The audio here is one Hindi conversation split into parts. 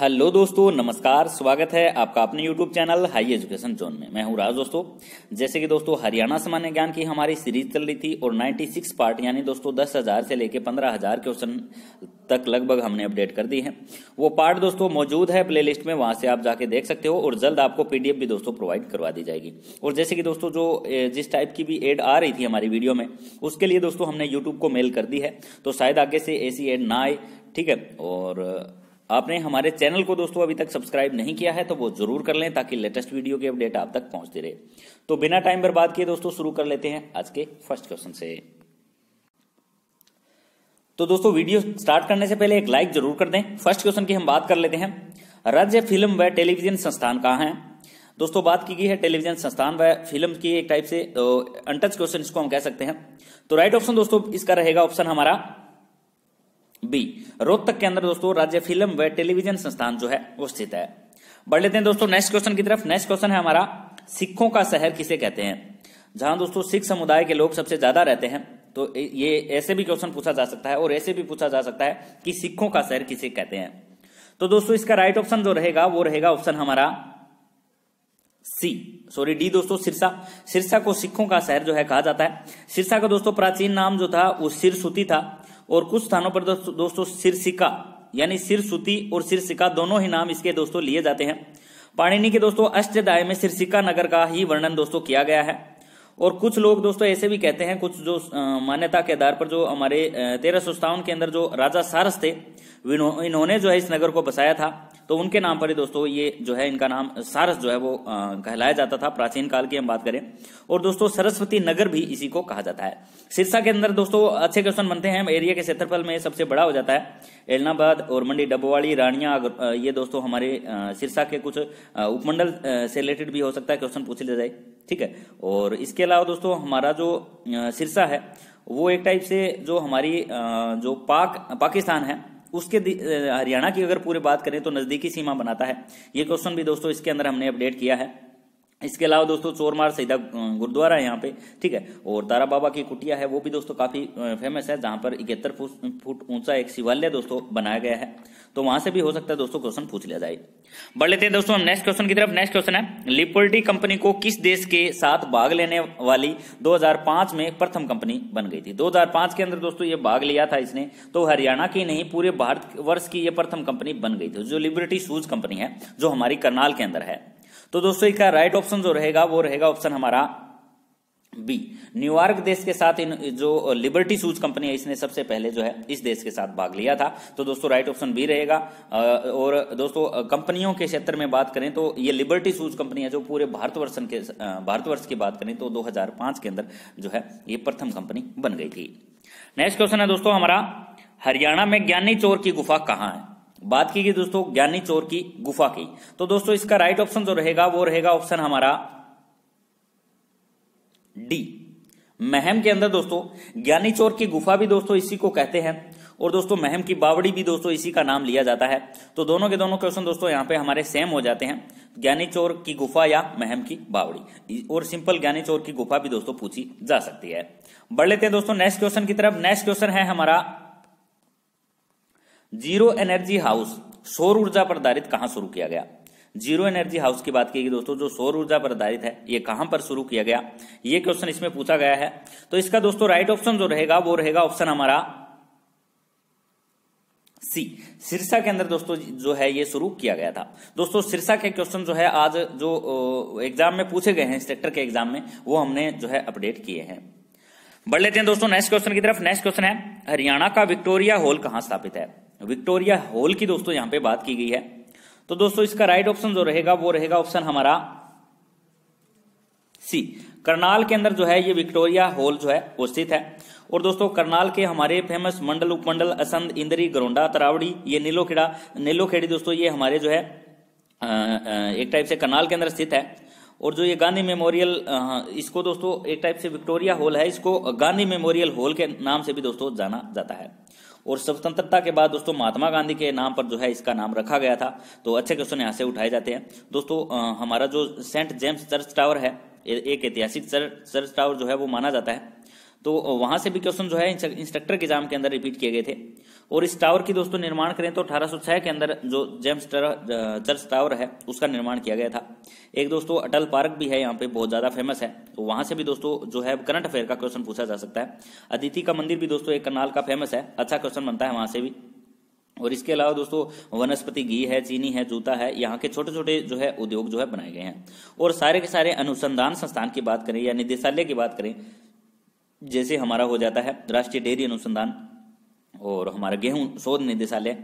हेलो दोस्तों नमस्कार स्वागत है आपका अपने YouTube channel high education zone में मैं हूं राज दोस्तों जैसे कि दोस्तों हरियाणा सामान्य ज्ञान की हमारी सीरीज चल रही थी और 96 पार्ट यानी दोस्तों दस हजार से लेकर पंद्रह हजार क्वेश्चन तक लगभग हमने अपडेट कर दी है वो पार्ट दोस्तों मौजूद है प्ले में वहां से आप जाके देख सकते हो और जल्द आपको पीडीएफ भी दोस्तों प्रोवाइड करवा दी जाएगी और जैसे कि दोस्तों जो जिस टाइप की भी एड आ रही थी हमारी वीडियो में उसके लिए दोस्तों हमने यूट्यूब को मेल कर दी है तो शायद आगे से ऐसी एड ना आए ठीक है और आपने हमारे चैनल को दोस्तों अभी तक सब्सक्राइब नहीं किया है तो वो जरूर कर लें ताकि लेटेस्ट वीडियो के अपडेट आप तक पहुंचते रहे तो बिना टाइम बर्बाद किए दोस्तों शुरू कर लेते हैं आज के फर्स्ट क्वेश्चन से तो दोस्तों वीडियो स्टार्ट करने से पहले एक लाइक जरूर कर दें फर्स्ट क्वेश्चन की हम बात कर लेते हैं राज्य फिल्म व टेलीविजन संस्थान कहाँ है दोस्तों बात की गई है टेलीविजन संस्थान व फिल्म की एक टाइप से तो अनटच क्वेश्चन इसको हम कह सकते हैं तो राइट ऑप्शन दोस्तों इसका रहेगा ऑप्शन हमारा बी रोहतक के अंदर दोस्तों राज्य फिल्म व टेलीविजन संस्थान जो है वो स्थित है बढ़ लेते हैं दोस्तों नेक्स्ट क्वेश्चन की तरफ नेक्स्ट क्वेश्चन है हमारा सिखों का शहर किसे कहते हैं जहां दोस्तों सिख समुदाय के लोग सबसे ज्यादा रहते हैं तो ये ऐसे भी क्वेश्चन पूछा जा सकता है और ऐसे भी पूछा जा सकता है कि सिखों का शहर किसे कहते हैं तो दोस्तों इसका राइट ऑप्शन जो रहेगा वो रहेगा ऑप्शन हमारा सी सॉरी डी दोस्तों सिरसा सिरसा को सिखों का शहर जो है कहा जाता है सिरसा का दोस्तों प्राचीन नाम जो था वो सिरसुती था और कुछ स्थानों पर दोस्तों सिरसिका यानी शीर्षुति और सिरसिका दोनों ही नाम इसके दोस्तों लिए जाते हैं पाणिनि के दोस्तों अष्टदाय में सिरसिका नगर का ही वर्णन दोस्तों किया गया है और कुछ लोग दोस्तों ऐसे भी कहते हैं कुछ जो मान्यता के आधार पर जो हमारे तेरह सौ के अंदर जो राजा सारस थे इन्होंने जो है इस नगर को बसाया था तो उनके नाम पर ही दोस्तों ये जो है इनका नाम सारस जो है वो कहलाया जाता था प्राचीन काल की हम बात करें और दोस्तों सरस्वती नगर भी इसी को कहा जाता है सिरसा के अंदर दोस्तों अच्छे क्वेश्चन बनते हैं एरिया के क्षेत्रफल में सबसे बड़ा हो जाता है एलनाबाद और मंडी डबवाड़ी रानिया ये दोस्तों हमारे सिरसा के कुछ उपमंडल से रिलेटेड भी हो सकता है क्वेश्चन पूछ लिया जाए ठीक है और इसके अलावा दोस्तों हमारा जो सिरसा है वो एक टाइप से जो हमारी जो पाक पाकिस्तान है उसके हरियाणा की अगर पूरी बात करें तो नजदीकी सीमा बनाता है ये क्वेश्चन भी दोस्तों इसके अंदर हमने अपडेट किया है इसके अलावा दोस्तों चोरमार सीधा गुरुद्वारा है यहाँ पे ठीक है और तारा बाबा की कुटिया है वो भी दोस्तों काफी फेमस है जहां पर इकहत्तर फुट ऊंचा एक शिवालय दोस्तों बनाया गया है तो वहां से भी हो सकता है दोस्तों क्वेश्चन पूछ लिया जाए बढ़ लेते हैं दोस्तों हम नेक्स्ट क्वेश्चन की तरफ नेक्स्ट क्वेश्चन है लिपोल्टी कंपनी को किस देश के साथ भाग लेने वाली 2005 में प्रथम कंपनी बन गई थी 2005 के अंदर दोस्तों ये भाग लिया था इसने तो हरियाणा की नहीं पूरे भारत वर्ष की ये प्रथम कंपनी बन गई थी जो लिबर्टी शूज कंपनी है जो हमारी करनाल के अंदर है तो दोस्तों इसका राइट ऑप्शन जो रहेगा वो रहेगा ऑप्शन हमारा बी न्यूयॉर्क देश के साथ इन जो लिबर्टी शूज कंपनी है इसने सबसे पहले जो है इस देश के साथ भाग लिया था तो दोस्तों राइट ऑप्शन बी रहेगा और दोस्तों कंपनियों के क्षेत्र में बात करें तो ये लिबर्टी शूज कंपनी है जो पूरे भारतवर्ष के भारतवर्ष की बात करें तो 2005 के अंदर जो है ये प्रथम कंपनी बन गई थी नेक्स्ट क्वेश्चन है दोस्तों हमारा हरियाणा में ज्ञानी चोर की गुफा कहाँ है बात की गई दोस्तों ज्ञानी चोर की गुफा की तो दोस्तों इसका राइट ऑप्शन जो रहेगा वो रहेगा ऑप्शन हमारा डी महम के अंदर दोस्तों ज्ञानी चोर की गुफा भी दोस्तों इसी को कहते हैं और दोस्तों महम की बावड़ी भी दोस्तों इसी का नाम लिया जाता है तो दोनों के दोनों क्वेश्चन दोस्तों यहां पे हमारे सेम हो जाते हैं ज्ञानी चोर की गुफा या महम की बावड़ी और सिंपल ज्ञानी चोर की गुफा भी दोस्तों पूछी जा सकती है बढ़ लेते हैं दोस्तों नेक्स्ट क्वेश्चन की तरफ नेक्स्ट क्वेश्चन है हमारा जीरो एनर्जी हाउस सौर ऊर्जा पर आधारित कहां शुरू किया गया जीरो एनर्जी हाउस की बात की गई दोस्तों जो सौर ऊर्जा पर आधारित है ये कहां पर शुरू किया गया ये क्वेश्चन इसमें पूछा गया है तो इसका दोस्तों राइट ऑप्शन जो रहेगा वो रहेगा ऑप्शन हमारा सी सिरसा के अंदर दोस्तों जो है ये शुरू किया गया था दोस्तों सिरसा के क्वेश्चन जो है आज जो एग्जाम में पूछे गए हैं इंस्ट्रक्टर के एग्जाम में वो हमने जो है अपडेट किए हैं बढ़ लेते हैं दोस्तों नेक्स्ट क्वेश्चन की तरफ नेक्स्ट क्वेश्चन है हरियाणा का विक्टोरिया हॉल कहां स्थापित है विक्टोरिया हॉल की दोस्तों यहां पे बात की गई है तो दोस्तों इसका राइट ऑप्शन जो रहेगा वो रहेगा ऑप्शन हमारा सी करनाल के अंदर जो है ये विक्टोरिया हॉल जो है वो स्थित है और दोस्तों करनाल के हमारे फेमस मंडल उपमंडल असंध इंद्री गरोंडा तरावड़ी ये नीलोखेड़ा नीलोखेड़ी दोस्तों ये हमारे जो है एक टाइप से करनाल के अंदर स्थित है और जो ये गांधी मेमोरियल हाँ, इसको दोस्तों एक टाइप से विक्टोरिया हॉल है इसको गांधी मेमोरियल हॉल के नाम से भी दोस्तों जाना जाता है और स्वतंत्रता के बाद दोस्तों महात्मा गांधी के नाम पर जो है इसका नाम रखा गया था तो अच्छे क्वेश्चन यहाँ से उठाए जाते हैं दोस्तों हमारा जो सेंट जेम्स चर्च टावर है एक ऐतिहासिक चर्च टावर जो है वो माना जाता है तो वहां से भी क्वेश्चन जो है इंस्ट्रक्टर के एग्जाम के अंदर रिपीट किए गए थे और इस टावर की दोस्तों निर्माण करें तो अठारह के अंदर जो जेम्स चर्च टावर है उसका निर्माण किया गया था एक दोस्तों अटल पार्क भी है यहाँ पे बहुत ज्यादा फेमस है तो वहां से भी दोस्तों जो है करंट अफेयर का क्वेश्चन पूछा जा सकता है अदिति का मंदिर भी दोस्तों एक करनाल का फेमस है अच्छा क्वेश्चन बनता है वहां से भी और इसके अलावा दोस्तों वनस्पति घी है चीनी है जूता है यहाँ के छोटे छोटे जो है उद्योग जो है बनाए गए हैं और सारे के सारे अनुसंधान संस्थान की बात करें या निदेशालय की बात करें जैसे हमारा हो जाता है राष्ट्रीय डेयरी अनुसंधान और हमारा गेहूं शोध निदेशालय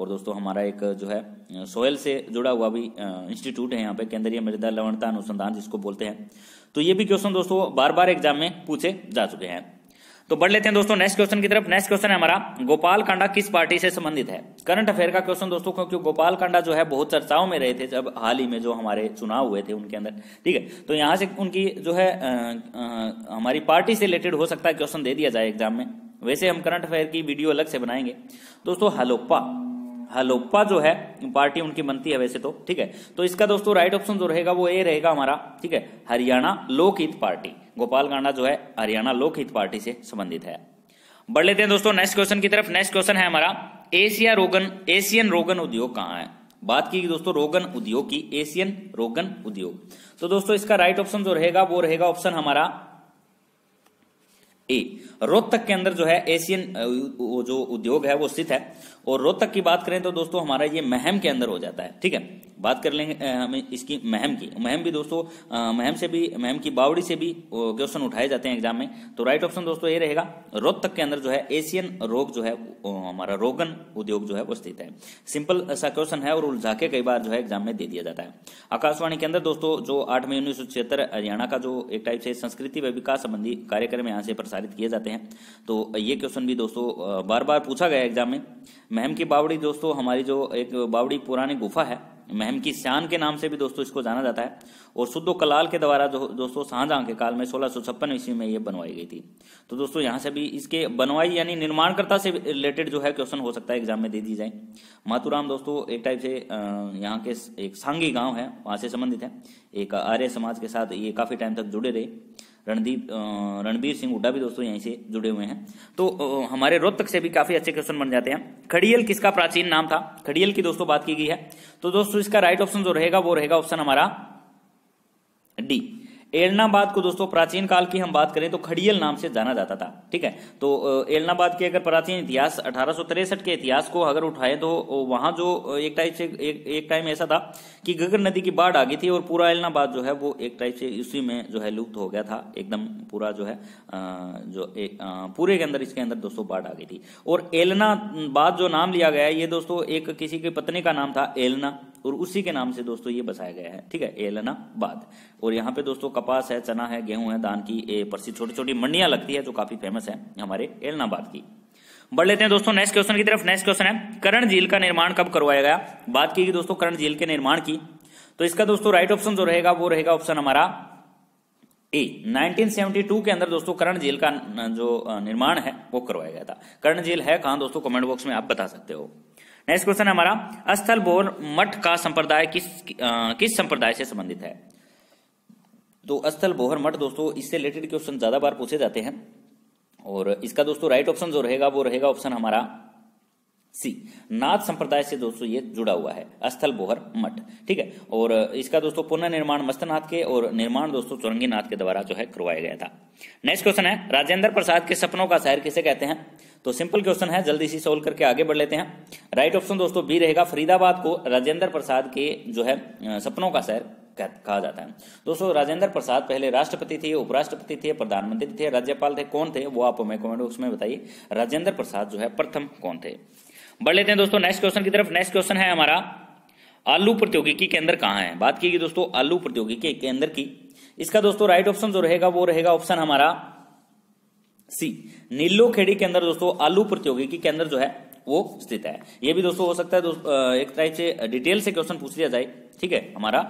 और दोस्तों हमारा एक जो है सोयल से जुड़ा हुआ भी इंस्टीट्यूट है यहाँ पे केंद्रीय मृदा लवणता अनुसंधान जिसको बोलते हैं तो ये भी क्वेश्चन दोस्तों बार बार एग्जाम में पूछे जा चुके हैं तो बढ़ लेते हैं दोस्तों नेक्स्ट क्वेश्चन की तरफ नेक्स्ट क्वेश्चन है हमारा गोपाल कांडा किस पार्टी से संबंधित है करंट अफेयर का क्वेश्चन दोस्तों क्योंकि गोपाल कांडा जो है बहुत चर्चाओं में रहे थे जब हाल ही में जो हमारे चुनाव हुए थे उनके अंदर ठीक है तो यहां से उनकी जो है हमारी पार्टी से रिलेटेड हो सकता है क्वेश्चन दे दिया जाए एग्जाम में वैसे हम करंट अफेयर की वीडियो अलग से बनाएंगे दोस्तों हलोपा हलोप्पा जो है पार्टी उनकी बनती है वैसे तो ठीक है तो इसका दोस्तों राइट ऑप्शन जो रहेगा वो ए रहेगा हमारा ठीक है हरियाणा लोकहित पार्टी गोपाल गांडा जो है हरियाणा लोकहित पार्टी से संबंधित है बढ़ लेते हैं दोस्तों नेक्स्ट क्वेश्चन की तरफ नेक्स्ट क्वेश्चन है हमारा एशिया रोगन एशियन रोगन उद्योग कहाँ है बात की दोस्तों रोगन उद्योग की एशियन रोगन उद्योग तो दोस्तों इसका राइट ऑप्शन जो रहेगा वो रहेगा ऑप्शन हमारा ए रोहतक के अंदर जो है एशियन जो उद्योग है वो स्थित है और रोहतक की बात करें तो दोस्तों हमारा ये महम के अंदर हो जाता है ठीक है बात कर लेंगे हमें इसकी महम की महम भी दोस्तों महम से भी महम की बावड़ी से भी क्वेश्चन उठाए जाते हैं एग्जाम में तो राइट ऑप्शन दोस्तों ये रहेगा रोहतक के अंदर जो है एशियन रोग जो है हमारा रोगन उद्योग जो है वो स्थित है सिंपल ऐसा क्वेश्चन है और उलझा के कई बार जो है एग्जाम में दे दिया जाता है आकाशवाणी के अंदर दोस्तों जो आठ मई उन्नीस हरियाणा का जो एक टाइप से संस्कृति व विकास संबंधी कार्यक्रम यहाँ से प्रसारित किए जाते हैं तो ये क्वेश्चन भी दोस्तों बार बार पूछा गया एग्जाम में महम की बावड़ी दोस्तों हमारी जो एक बावड़ी पुरानी गुफा है महम की श्यान के नाम से भी दोस्तों इसको जाना जाता है और शुद्ध कलाल के द्वारा जो दोस्तों शाहजहां के काल में सोलह सौ छप्पन ईस्वी में ये बनवाई गई थी तो दोस्तों यहाँ से भी इसके बनवाई यानी निर्माणकर्ता से रिलेटेड जो है क्वेश्चन हो सकता है एग्जाम में दे दी जाए माथुराम दोस्तों एक टाइप से यहाँ के एक सांगी गाँव है वहां से संबंधित है एक आर्य समाज के साथ ये काफी टाइम तक जुड़े रहे रणदीप रणबीर सिंह हुड्डा भी दोस्तों यहीं से जुड़े हुए हैं तो हमारे रोहतक से भी काफी अच्छे क्वेश्चन बन जाते हैं खड़ियल किसका प्राचीन नाम था खड़ियल की दोस्तों बात की गई है तो दोस्तों इसका राइट ऑप्शन जो रहेगा वो रहेगा ऑप्शन हमारा डी एलनाबाद को दोस्तों प्राचीन काल की हम बात करें तो खड़ियल नाम से जाना जाता था ठीक है तो एलनाबाद के अगर प्राचीन इतिहास अठारह के इतिहास को अगर उठाए तो वहां जो एक टाइप से एक, एक टाइम ऐसा था कि गगर नदी की बाढ़ आ गई थी और पूरा एलनाबाद जो है वो एक टाइप से उसी में जो है लुप्त हो गया था एकदम पूरा जो है जो ए, पूरे के अंदर इसके अंदर दोस्तों बाढ़ आ गई थी और एलनाबाद जो नाम लिया गया ये दोस्तों एक किसी की पत्नी का नाम था एलना और उसी के नाम से दोस्तों ये बसाया गया है ठीक है एलना बाद और यहाँ पे दोस्तों कपास है चना है गेहूं है धान की प्रसिद्ध छोटी छोटी मंडियां लगती है जो काफी फेमस है हमारे एलनाबाद की बढ़ लेते हैं दोस्तों नेक्स्ट क्वेश्चन की तरफ नेक्स्ट क्वेश्चन है करण झील का निर्माण कब करवाया गया बात की दोस्तों करण झील के निर्माण की तो इसका दोस्तों राइट ऑप्शन जो रहेगा वो रहेगा ऑप्शन हमारा ए 1972 के अंदर दोस्तों करण झील का जो निर्माण है वो करवाया गया था करण झील है कहां दोस्तों कमेंट बॉक्स में आप बता सकते हो नेक्स्ट क्वेश्चन हमारा अस्थल बोर मठ का संप्रदाय किस किस संप्रदाय से संबंधित है तो अस्थल बोहर मठ दोस्तों इससे रिलेटेड क्वेश्चन ज्यादा बार पूछे जाते हैं और इसका दोस्तों राइट ऑप्शन जो रहेगा वो रहेगा ऑप्शन हमारा सी नाथ संप्रदाय से दोस्तों ये जुड़ा हुआ है स्थल बोहर मठ ठीक है और इसका दोस्तों पुनर्निर्माण मस्तनाथ के और निर्माण दोस्तों चौरंगी नाथ के द्वारा जो है करवाया गया था नेक्स्ट क्वेश्चन है राजेंद्र प्रसाद के सपनों का शहर किसे कहते हैं तो सिंपल क्वेश्चन है जल्दी से सोल्व करके आगे बढ़ लेते हैं राइट ऑप्शन दोस्तों बी रहेगा फरीदाबाद को राजेंद्र प्रसाद के जो है सपनों का शहर कहा जाता है दोस्तों राजेंद्र प्रसाद पहले राष्ट्रपति थे उपराष्ट्रपति थे प्रधानमंत्री थे राज्यपाल थे कौन थे वो आप हमें कमेंट बॉक्स में बताइए राजेंद्र प्रसाद जो है प्रथम कौन थे बढ़ लेते हैं दोस्तों नेक्स्ट क्वेश्चन की तरफ नेक्स्ट क्वेश्चन है हमारा आलू प्रतियोगिकी के अंदर कहाँ है बात की गई दोस्तों आलू प्रतियोगिकी के अंदर की इसका दोस्तों राइट ऑप्शन जो रहेगा वो रहेगा ऑप्शन हमारा सी नीलो खेड़ी के अंदर दोस्तों आलू प्रतियोगिकी के अंदर जो है वो स्थित है ये भी दोस्तों हो सकता है एक तरह से डिटेल से क्वेश्चन पूछ लिया जाए ठीक है हमारा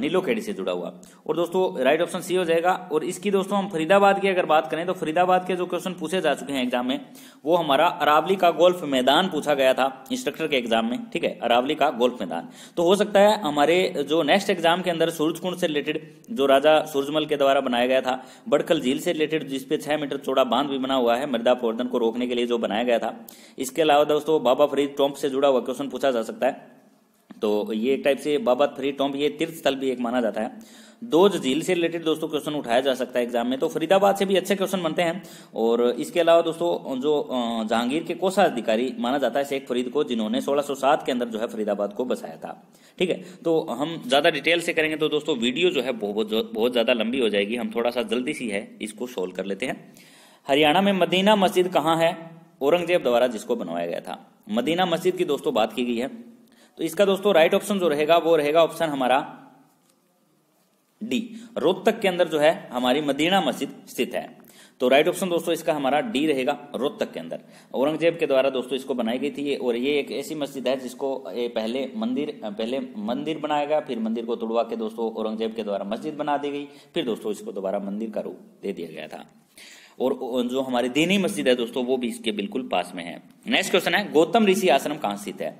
नीलोखेड़ी से जुड़ा हुआ और दोस्तों राइट ऑप्शन सी हो जाएगा और इसकी दोस्तों हम फरीदाबाद की अगर बात करें तो फरीदाबाद के जो क्वेश्चन पूछे जा चुके हैं एग्जाम में वो हमारा अरावली का गोल्फ मैदान पूछा गया था इंस्ट्रक्टर के एग्जाम में ठीक है अरावली का गोल्फ मैदान तो हो सकता है हमारे जो नेक्स्ट एग्जाम के अंदर सूरजकुंड से रिलेटेड जो राजा सूरजमल के द्वारा बनाया गया था बड़खल झील से रिलेटेड जिसपे छह मीटर चौड़ा बांध भी बना हुआ है मृदा प्रवर्धन को रोकने के लिए जो बनाया गया था इसके अलावा दोस्तों बाबा फरीद टॉम्प से जुड़ा हुआ क्वेश्चन पूछा जा सकता है तो ये एक टाइप से बाबा फ्री टॉम्प ये तीर्थ स्थल भी एक माना जाता है दोज झील से रिलेटेड दोस्तों क्वेश्चन उठाया जा सकता है एग्जाम में तो फरीदाबाद से भी अच्छे क्वेश्चन बनते हैं और इसके अलावा दोस्तों जो जहांगीर के कोसा अधिकारी माना जाता है शेख फरीद को जिन्होंने 1607 के अंदर जो है फरीदाबाद को बसाया था ठीक है तो हम ज़्यादा डिटेल से करेंगे तो दोस्तों वीडियो जो है बहुत बहुत ज़्यादा लंबी हो जाएगी हम थोड़ा सा जल्दी सी है इसको सोल्व कर लेते हैं हरियाणा में मदीना मस्जिद कहाँ है औरंगजेब द्वारा जिसको बनवाया गया था मदीना मस्जिद की दोस्तों बात की गई है तो इसका दोस्तों राइट ऑप्शन जो रहेगा वो रहेगा ऑप्शन हमारा डी रोहतक के अंदर जो है हमारी मदीना मस्जिद स्थित है तो राइट ऑप्शन दोस्तों इसका हमारा डी रहेगा रोहतक के अंदर औरंगजेब के द्वारा दोस्तों इसको बनाई गई थी ये और ये एक ऐसी मस्जिद है जिसको पहले मंदिर पहले मंदिर बनाया गया फिर मंदिर को तुड़वा के दोस्तों औरंगजेब के द्वारा मस्जिद बना दी गई फिर दोस्तों इसको दोबारा मंदिर का रूप दे दिया गया था और जो हमारी दीनी मस्जिद है दोस्तों वो भी इसके बिल्कुल पास में है नेक्स्ट क्वेश्चन है गौतम ऋषि आश्रम कहाँ स्थित है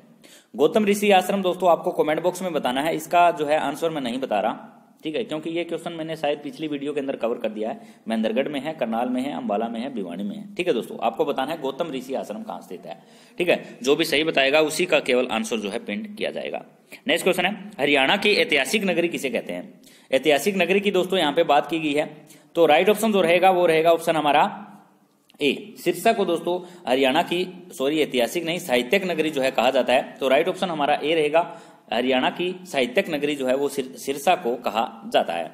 गौतम ऋषि आश्रम दोस्तों आपको कमेंट बॉक्स में बताना है इसका जो है आंसर मैं नहीं बता रहा ठीक है क्योंकि ये क्वेश्चन मैंने शायद पिछली वीडियो के अंदर कवर कर दिया है महेंद्रगढ़ में है करनाल में है अंबाला में है भिवाणी में है ठीक है दोस्तों आपको बताना है गौतम ऋषि आश्रम कहां स्थित है ठीक है जो भी सही बताएगा उसी का केवल आंसर जो है पेंट किया जाएगा नेक्स्ट क्वेश्चन है हरियाणा की ऐतिहासिक नगरी किसे कहते हैं ऐतिहासिक नगरी की दोस्तों यहाँ पे बात की गई है तो राइट ऑप्शन जो रहेगा वो रहेगा ऑप्शन हमारा ए सिरसा को दोस्तों हरियाणा की सॉरी ऐतिहासिक नहीं साहित्यिक नगरी जो है कहा जाता है तो राइट ऑप्शन हमारा ए रहेगा हरियाणा की साहित्यिक नगरी जो है वो सिरसा को कहा जाता है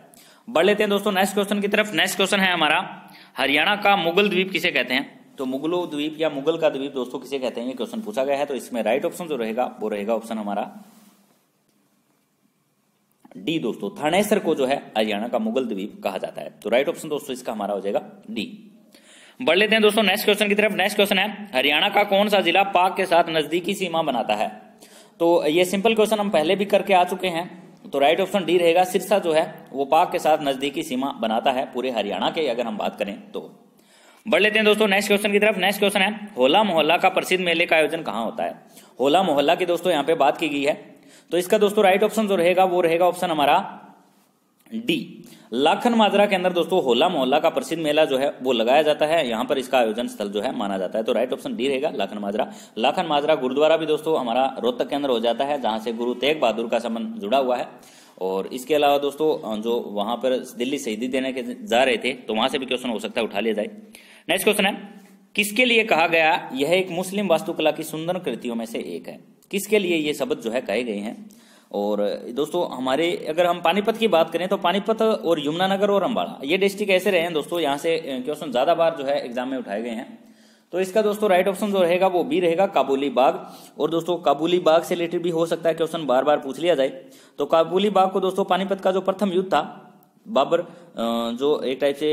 बढ़ लेते हैं दोस्तों नेक्स्ट क्वेश्चन की तरफ नेक्स्ट क्वेश्चन है हमारा हरियाणा का मुगल द्वीप किसे कहते हैं तो मुगलो द्वीप या मुगल का द्वीप दोस्तों किसे कहते हैं ये क्वेश्चन पूछा गया है तो इसमें राइट ऑप्शन जो रहेगा वो रहेगा ऑप्शन हमारा डी दोस्तों थानेसर को जो है हरियाणा का मुगल द्वीप कहा जाता है तो राइट ऑप्शन दोस्तों इसका हमारा हो जाएगा डी बढ़ लेते हैं दोस्तों नेक्स्ट क्वेश्चन की तरफ नेक्स्ट क्वेश्चन है हरियाणा का कौन सा जिला पाक के साथ नजदीकी सीमा बनाता है तो ये सिंपल क्वेश्चन हम पहले भी करके आ चुके हैं तो राइट ऑप्शन डी रहेगा सिरसा जो है वो पाक के साथ नजदीकी सीमा बनाता है पूरे हरियाणा के अगर हम बात करें तो बढ़ लेते हैं दोस्तों नेक्स्ट क्वेश्चन की तरफ नेक्स्ट क्वेश्चन है होला मोहल्ला का प्रसिद्ध मेले का आयोजन कहाँ होता है होला मोहल्ला की दोस्तों यहाँ पे बात की गई है तो इसका दोस्तों राइट ऑप्शन जो रहेगा वो रहेगा ऑप्शन हमारा डी लाखन माजरा के अंदर दोस्तों होला मोहल्ला का प्रसिद्ध मेला जो है वो लगाया जाता है यहां पर इसका आयोजन स्थल जो है माना जाता है तो राइट ऑप्शन डी रहेगा लाखन माजरा लाखन माजरा गुरुद्वारा भी दोस्तों हमारा रोहतक के अंदर हो जाता है जहां से गुरु तेग बहादुर का संबंध जुड़ा हुआ है और इसके अलावा दोस्तों जो वहां पर दिल्ली शहीदी देने के जा रहे थे तो वहां से भी क्वेश्चन हो सकता है उठा लिया जाए नेक्स्ट क्वेश्चन है किसके लिए कहा गया यह एक मुस्लिम वास्तुकला की सुंदर कृतियों में से एक है किसके लिए ये शब्द जो है कहे गए हैं और दोस्तों हमारे अगर हम पानीपत की बात करें तो पानीपत और यमुनानगर और अम्बाड़ा ये डिस्ट्रिक्ट ऐसे रहे हैं दोस्तों यहाँ से क्वेश्चन ज्यादा बार जो है एग्जाम में उठाए गए हैं तो इसका दोस्तों राइट ऑप्शन जो रहेगा वो बी रहेगा काबुली बाग और दोस्तों काबुली बाग से रिलेटेड भी हो सकता है क्वेश्चन बार बार पूछ लिया जाए तो काबुली बाग को दोस्तों पानीपत का जो प्रथम युद्ध था बाबर जो एक टाइप से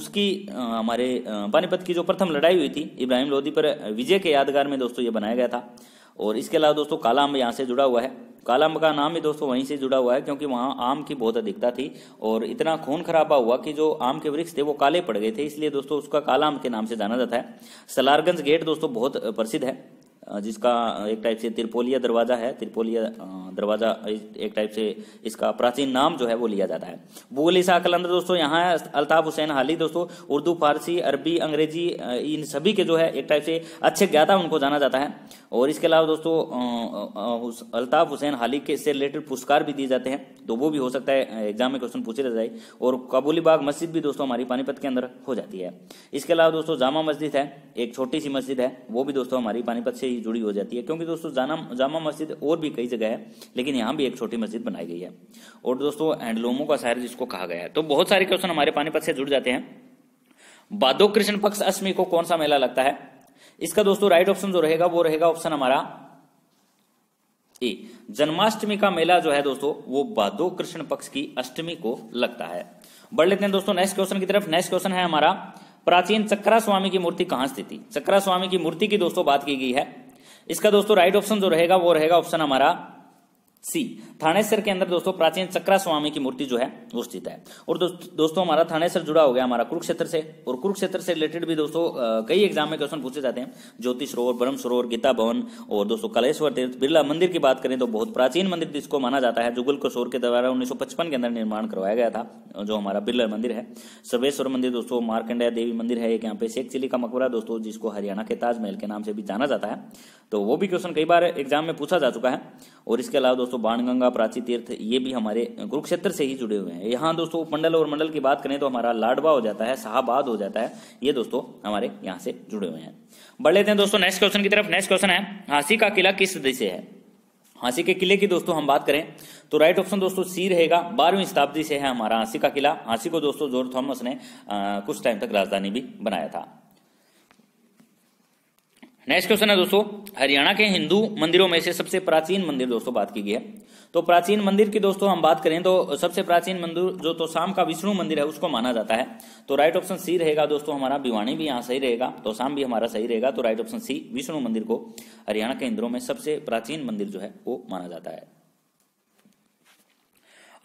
उसकी हमारे पानीपत की जो प्रथम लड़ाई हुई थी इब्राहिम लोधी पर विजय के यादगार में दोस्तों ये बनाया गया था और इसके अलावा दोस्तों काला अम्ब यहाँ से जुड़ा हुआ है काला का नाम भी दोस्तों वहीं से जुड़ा हुआ है क्योंकि वहाँ आम की बहुत अधिकता थी और इतना खून खराबा हुआ कि जो आम के वृक्ष थे वो काले पड़ गए थे इसलिए दोस्तों उसका काला आम के नाम से जाना जाता है सलारगंज गेट दोस्तों बहुत प्रसिद्ध है जिसका एक टाइप से त्रिपोलिया दरवाजा है त्रिपोलिया दरवाजा एक टाइप से इसका प्राचीन नाम जो है वो लिया जाता है भूगोली शाखल अंदर दोस्तों यहाँ अल्ताफ हुसैन हाली दोस्तों उर्दू फारसी अरबी अंग्रेजी इन सभी के जो है एक टाइप से अच्छे ज्ञाता उनको जाना जाता है और इसके अलावा दोस्तों अल्ताफ हुसैन हाली के से रिलेटेड पुरस्कार भी दिए जाते हैं तो वो भी हो सकता है एग्जाम में क्वेश्चन पूछे जाए और काबुली बाग मस्जिद भी दोस्तों हमारी पानीपत के अंदर हो जाती है इसके अलावा दोस्तों जामा मस्जिद है एक छोटी सी मस्जिद है वो भी दोस्तों हमारी पानीपत से ही चीज जुड़ी हो जाती है क्योंकि दोस्तों जाना जामा मस्जिद और भी कई जगह है लेकिन यहाँ भी एक छोटी मस्जिद बनाई गई है और दोस्तों हैंडलूमों का शहर जिसको कहा गया है तो बहुत सारे क्वेश्चन हमारे पानीपत से जुड़ जाते हैं बादो कृष्ण पक्ष अष्टमी को कौन सा मेला लगता है इसका दोस्तों राइट ऑप्शन जो रहेगा वो रहेगा ऑप्शन हमारा ए जन्माष्टमी का मेला जो है दोस्तों वो बादो कृष्ण पक्ष की अष्टमी को लगता है बढ़ लेते हैं दोस्तों नेक्स्ट क्वेश्चन की तरफ नेक्स्ट क्वेश्चन है हमारा प्राचीन चक्रा स्वामी की मूर्ति कहां स्थिति चक्रा स्वामी की मूर्ति की दोस्तों बात की गई है इसका दोस्तों राइट ऑप्शन जो रहेगा वो रहेगा ऑप्शन हमारा सी थानेसर के अंदर दोस्तों प्राचीन चक्रा स्वामी की मूर्ति जो है वो स्थित है और दो, दोस्तों हमारा थानेसर जुड़ा हो गया हमारा कुरुक्षेत्र से और कुरुक्षेत्र से रिलेटेड भी दोस्तों कई एग्जाम में क्वेश्चन पूछे जाते हैं ज्योतिष सरोवर ब्रह्म सरोवर गीता भवन और दोस्तों कलेश्वर तीर्थ बिरला मंदिर की बात करें तो बहुत प्राचीन मंदिर जिसको माना जाता है जुगल कशोर के द्वारा उन्नीस के अंदर निर्माण करवाया गया था जो हमारा बिरला मंदिर है सर्वेश्वर मंदिर दोस्तों मार्कंडया देवी मंदिर है एक यहाँ पे शेख चिली का मकबरा दोस्तों जिसको हरियाणा के ताजमहल के नाम से भी जाना जाता है तो वो भी क्वेश्चन कई बार एग्जाम में पूछा जा चुका है और इसके अलावा दोस्तों बाणगंगा प्राची तीर्थ ये भी हमारे कुरुक्षेत्र से ही जुड़े हुए हैं यहाँ दोस्तों उपमंडल और मंडल की बात करें तो हमारा लाडवा हो जाता है शाहबाद हो जाता है ये दोस्तों हमारे यहाँ से जुड़े हुए हैं बढ़ लेते हैं दोस्तों नेक्स्ट क्वेश्चन की तरफ नेक्स्ट क्वेश्चन है हाँसी का किला किस दिशे है हाँसी के किले की दोस्तों हम बात करें तो राइट ऑप्शन दोस्तों सी रहेगा बारहवीं शताब्दी से है हमारा हाँसी का किला हाँसी को दोस्तों जोर थॉमस ने कुछ टाइम तक राजधानी भी बनाया था नेक्स्ट क्वेश्चन है दोस्तों हरियाणा के हिंदू मंदिरों में से सबसे प्राचीन मंदिर दोस्तों बात की गई है तो प्राचीन मंदिर की दोस्तों हम बात करें तो सबसे प्राचीन मंदिर जो तो शाम का विष्णु मंदिर है उसको माना जाता है तो राइट ऑप्शन सी रहेगा दोस्तों हमारा भिवानी भी यहाँ सही रहेगा तो शाम भी हमारा सही रहेगा तो राइट ऑप्शन सी विष्णु मंदिर को हरियाणा के हिंदुओं में सबसे प्राचीन मंदिर जो है वो माना जाता है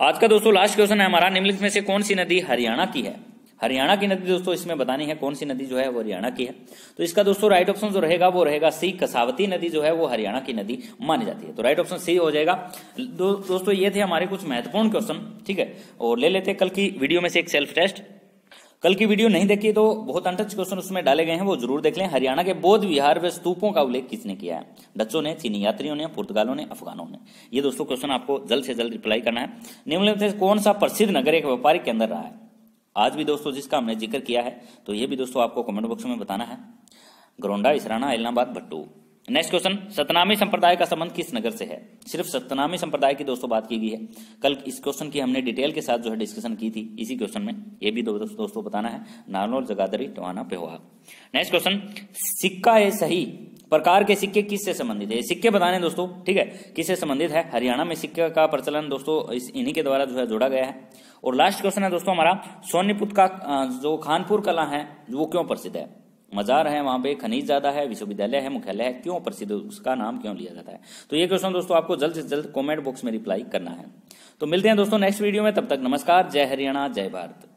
आज का दोस्तों लास्ट क्वेश्चन है हमारा निम्नलिखित में से कौन सी नदी हरियाणा की है हरियाणा की नदी दोस्तों इसमें बतानी है कौन सी नदी जो है वो हरियाणा की है तो इसका दोस्तों राइट ऑप्शन जो रहेगा वो रहेगा सी कसावती नदी जो है वो हरियाणा की नदी मानी जाती है तो राइट ऑप्शन सी हो जाएगा दो, दोस्तों ये थे हमारे कुछ महत्वपूर्ण क्वेश्चन ठीक है और ले लेते कल की वीडियो में से एक सेल्फ टेस्ट कल की वीडियो नहीं देखी तो बहुत अनटच क्वेश्चन उसमें डाले गए हैं वो जरूर देख लें हरियाणा के बौद्ध विहार व स्तूपों का उल्लेख किसने किया है डचों ने चीनी यात्रियों ने पुर्तगालों ने अफगानों ने ये दोस्तों क्वेश्चन आपको जल्द से जल्द रिप्लाई करना है निम्नलिखित कौन सा प्रसिद्ध नगर एक व्यापारिक के अंदर रहा है आज भी दोस्तों जिसका हमने जिक्र किया है तो ये भी दोस्तों आपको कमेंट बॉक्स में बताना है गरोंडा इसराना इलाहाबाद भट्टू नेक्स्ट क्वेश्चन सतनामी संप्रदाय का संबंध किस नगर से है सिर्फ सतनामी संप्रदाय की दोस्तों बात की गई है कल इस क्वेश्चन की हमने डिटेल के साथ जो है डिस्कशन की थी इसी क्वेश्चन में ये भी दो, दोस्तों बताना है नानौर जगादरी टवाना पेहोहा नेक्स्ट क्वेश्चन सिक्का ए सही प्रकार के सिक्के किससे संबंधित है सिक्के बताने दोस्तों ठीक है किससे संबंधित है हरियाणा में सिक्के का प्रचलन दोस्तों इस इन्हीं के द्वारा जो है जोड़ा गया है और लास्ट क्वेश्चन है दोस्तों हमारा सोनीपुत का जो खानपुर कला है वो क्यों प्रसिद्ध है मजार है वहां पे खनिज ज्यादा है विश्वविद्यालय है मुख्यालय है क्यों प्रसिद्ध उसका नाम क्यों लिया जाता है तो ये क्वेश्चन दोस्तों आपको जल्द से जल्द कॉमेंट बॉक्स में रिप्लाई करना है तो मिलते हैं दोस्तों नेक्स्ट वीडियो में तब तक नमस्कार जय हरियाणा जय भारत